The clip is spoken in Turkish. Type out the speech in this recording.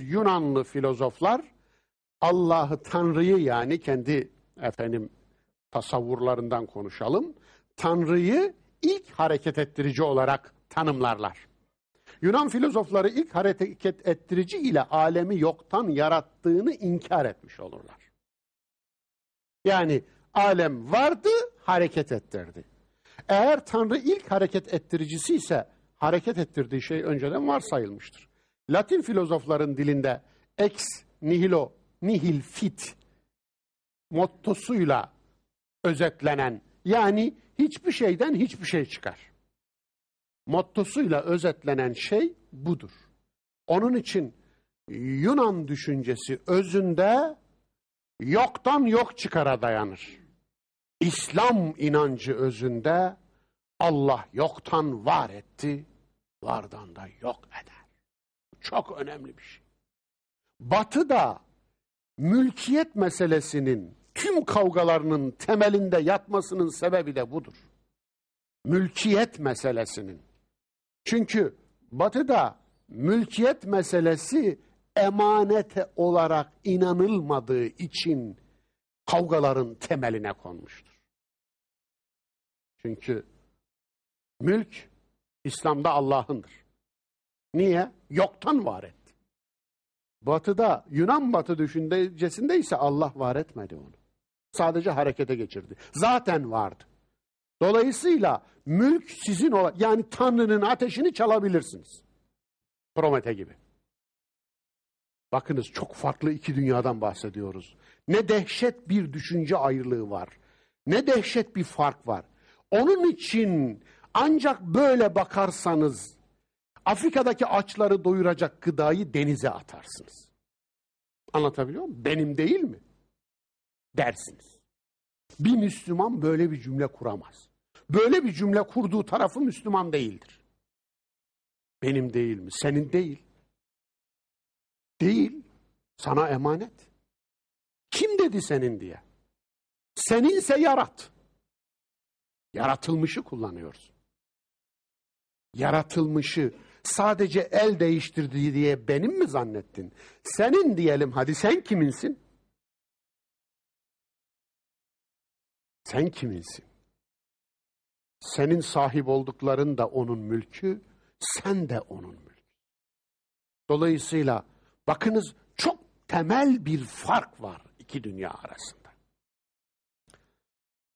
Yunanlı filozoflar Allah'ı Tanrı'yı yani kendi efendim tasavvurlarından konuşalım. Tanrı'yı ilk hareket ettirici olarak tanımlarlar. Yunan filozofları ilk hareket ettirici ile alemi yoktan yarattığını inkar etmiş olurlar. Yani alem vardı, hareket ettirdi. Eğer Tanrı ilk hareket ettiricisi ise hareket ettirdiği şey önceden varsayılmıştır. Latin filozofların dilinde ex nihilo nihil fit mottosuyla özetlenen yani hiçbir şeyden hiçbir şey çıkar. Mottosuyla özetlenen şey budur. Onun için Yunan düşüncesi özünde yoktan yok çıkara dayanır. İslam inancı özünde Allah yoktan var etti, vardan da yok eder. Çok önemli bir şey. Batı da mülkiyet meselesinin tüm kavgalarının temelinde yatmasının sebebi de budur. Mülkiyet meselesinin. Çünkü Batı'da mülkiyet meselesi emanete olarak inanılmadığı için kavgaların temeline konmuştur. Çünkü mülk İslam'da Allah'ındır. Niye? Yoktan var etti. Batıda, Yunan batı düşüncesinde ise Allah var etmedi onu. Sadece harekete geçirdi. Zaten vardı. Dolayısıyla mülk sizin olan, yani Tanrı'nın ateşini çalabilirsiniz. Promete gibi. Bakınız çok farklı iki dünyadan bahsediyoruz. Ne dehşet bir düşünce ayrılığı var. Ne dehşet bir fark var. Onun için ancak böyle bakarsanız Afrika'daki açları doyuracak gıdayı denize atarsınız. Anlatabiliyor muyum? Benim değil mi? Dersiniz. Bir Müslüman böyle bir cümle kuramaz. Böyle bir cümle kurduğu tarafı Müslüman değildir. Benim değil mi? Senin değil. Değil. Sana emanet. Kim dedi senin diye? Seninse yarat. Yaratılmışı kullanıyoruz. Yaratılmışı sadece el değiştirdi diye benim mi zannettin? Senin diyelim hadi sen kiminsin? Sen kiminsin? Senin sahip oldukların da onun mülkü, sen de onun mülkü. Dolayısıyla bakınız çok temel bir fark var iki dünya arasında.